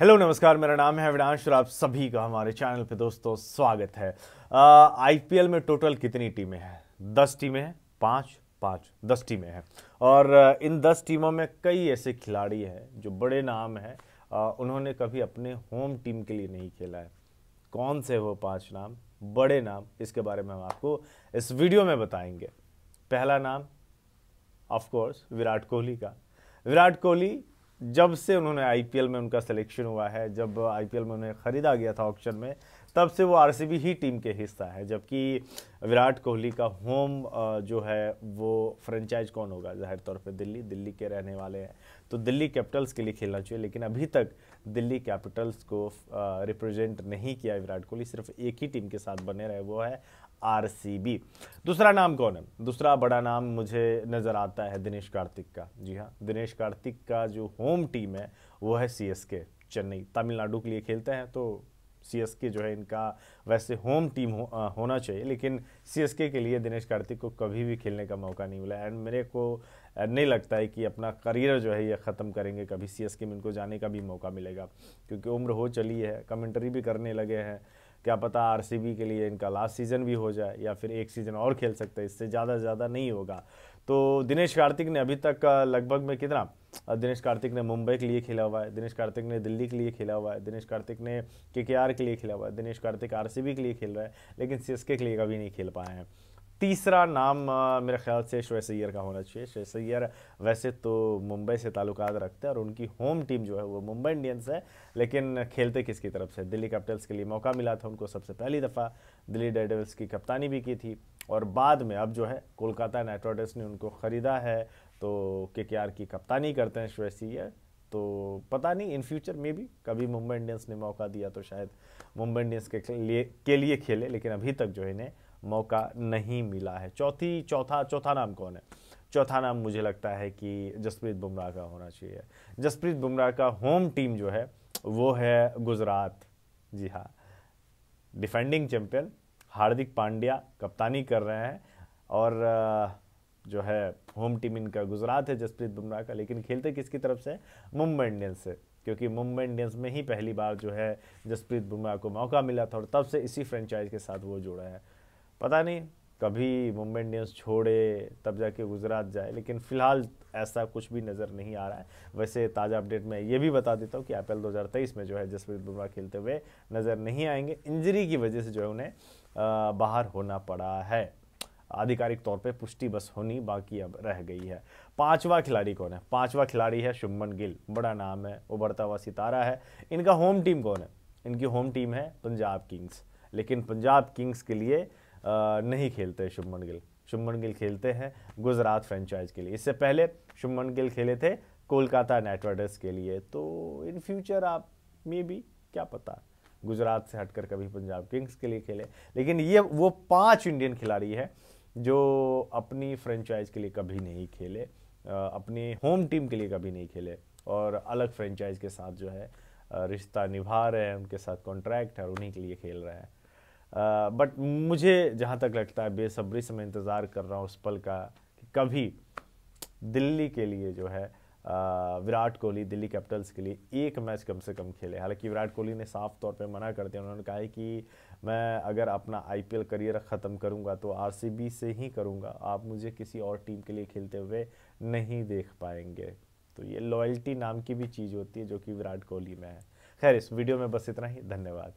hello नमस्कार मेरा नाम है अविनाश और आप सभी का हमारे चैनल पे दोस्तों स्वागत है आईपीएल में टोटल कितनी टीमें हैं दस टीमें हैं पाँच पाँच दस टीमें हैं और इन दस टीमों में कई ऐसे खिलाड़ी हैं जो बड़े नाम हैं उन्होंने कभी अपने होम टीम के लिए नहीं खेला है कौन से वो पाँच नाम बड़े नाम इसके बारे में हम आपको इस वीडियो में बताएंगे पहला नाम ऑफकोर्स विराट कोहली का विराट कोहली जब से उन्होंने आईपीएल में उनका सिलेक्शन हुआ है जब आईपीएल में उन्हें ख़रीदा गया था ऑक्शन में तब से वो आरसीबी ही टीम के हिस्सा है जबकि विराट कोहली का होम जो है वो फ्रेंचाइज कौन होगा जाहिर तौर पे दिल्ली दिल्ली के रहने वाले हैं तो दिल्ली कैपिटल्स के लिए खेलना चाहिए लेकिन अभी तक दिल्ली कैपिटल्स को रिप्रेजेंट नहीं किया विराट कोहली सिर्फ एक ही टीम के साथ बने रहे वो है आरसीबी दूसरा नाम कौन है दूसरा बड़ा नाम मुझे नज़र आता है दिनेश कार्तिक का जी हाँ दिनेश कार्तिक का जो होम टीम है वो है सीएसके चेन्नई तमिलनाडु के लिए खेलते हैं तो सीएसके जो है इनका वैसे होम टीम हो, आ, होना चाहिए लेकिन सीएसके के लिए दिनेश कार्तिक को कभी भी खेलने का मौका नहीं मिला एंड मेरे को नहीं लगता है कि अपना करियर जो है ये ख़त्म करेंगे कभी सीएसके में इनको जाने का भी मौका मिलेगा क्योंकि उम्र हो चली है कमेंट्री भी करने लगे हैं क्या पता आर के लिए इनका लास्ट सीज़न भी हो जाए या फिर एक सीज़न और खेल सकते हैं इससे ज़्यादा से ज़्यादा नहीं होगा तो दिनेश कार्तिक ने अभी तक लगभग में कितना दिनेश कार्तिक ने मुंबई के लिए खेला हुआ है दिनेश कार्तिक ने दिल्ली के लिए खेला हुआ है दिनेश कार्तिक ने के के आर के लिए खेला हुआ है दिनेश कार्तिक आर के लिए खेल रहा है लेकिन सी के लिए कभी नहीं खेल पाए हैं तीसरा नाम मेरे ख्याल से श्रेयस सैर का होना चाहिए श्रेयस सैर वैसे तो मुंबई से ताल्लुकात रखते हैं और उनकी होम टीम जो है वो मुंबई इंडियंस है लेकिन खेलते किसकी तरफ से दिल्ली कैपिटल्स के लिए मौका मिला था उनको सबसे पहली दफ़ा दिल्ली डेडेविल्स की कप्तानी भी की थी और बाद में अब जो है कोलकाता नाइट राइडर्स ने उनको ख़रीदा है तो के की कप्तानी करते हैं श्रेयस सैर तो पता नहीं इन फ्यूचर में भी कभी मुंबई इंडियंस ने मौका दिया तो शायद मुंबई इंडियंस के लिए के लिए खेले लेकिन अभी तक जो है इन्हें मौका नहीं मिला है चौथी चौथा चौथा नाम कौन है चौथा नाम मुझे लगता है कि जसप्रीत बुमराह का होना चाहिए जसप्रीत बुमराह का होम टीम जो है वो है गुजरात जी हाँ डिफेंडिंग चैंपियन हार्दिक पांड्या कप्तानी कर रहे हैं और जो है होम टीम इनका गुजरात है जसप्रीत बुमराह का लेकिन खेलते किसकी तरफ से मुंबई इंडियंस से क्योंकि मुंबई इंडियंस में ही पहली बार जो है जसप्रीत बुमराह को मौका मिला था और तब से इसी फ्रेंचाइज के साथ वो जुड़ा है पता नहीं कभी मुंबई इंडियंस छोड़े तब जाके गुजरात जाए लेकिन फिलहाल ऐसा कुछ भी नज़र नहीं आ रहा है वैसे ताज़ा अपडेट में ये भी बता देता हूँ कि आईपीएल 2023 में जो है जसप्रीत बुमराह खेलते हुए नज़र नहीं आएंगे इंजरी की वजह से जो है उन्हें बाहर होना पड़ा है आधिकारिक तौर पे पुष्टि बस होनी बाकी अब रह गई है पांचवा खिलाड़ी कौन है पांचवा खिलाड़ी है शुभमन गिल बड़ा नाम है उभरता हुआ सितारा है इनका होम टीम कौन है इनकी होम टीम है पंजाब किंग्स लेकिन पंजाब किंग्स के लिए नहीं खेलते शुभमन गिल शुभमन गिल खेलते हैं गुजरात फ्रेंचाइज के लिए इससे पहले शुभमन गिल खेले थे कोलकाता नाइट राइडर्स के लिए तो इन फ्यूचर आप मे भी क्या पता गुजरात से हटकर कभी पंजाब किंग्स के लिए खेले लेकिन ये वो पांच इंडियन खिलाड़ी है जो अपनी फ्रेंचाइज के लिए कभी नहीं खेले अपनी होम टीम के लिए कभी नहीं खेले और अलग फ्रेंचाइज के साथ जो है रिश्ता निभा रहे हैं उनके साथ कॉन्ट्रैक्ट है और उन्हीं के लिए खेल रहे हैं बट मुझे जहाँ तक लगता है बेसब्री से मैं इंतज़ार कर रहा हूँ उस पल का कि कभी दिल्ली के लिए जो है विराट कोहली दिल्ली कैपिटल्स के लिए एक मैच कम से कम खेले हालांकि विराट कोहली ने साफ तौर पे मना कर दिया उन्होंने कहा है कि मैं अगर अपना आईपीएल करियर ख़त्म करूंगा तो आरसीबी से ही करूंगा आप मुझे किसी और टीम के लिए खेलते हुए नहीं देख पाएंगे तो ये लॉयल्टी नाम की भी चीज़ होती है जो कि विराट कोहली में है खैर इस वीडियो में बस इतना ही धन्यवाद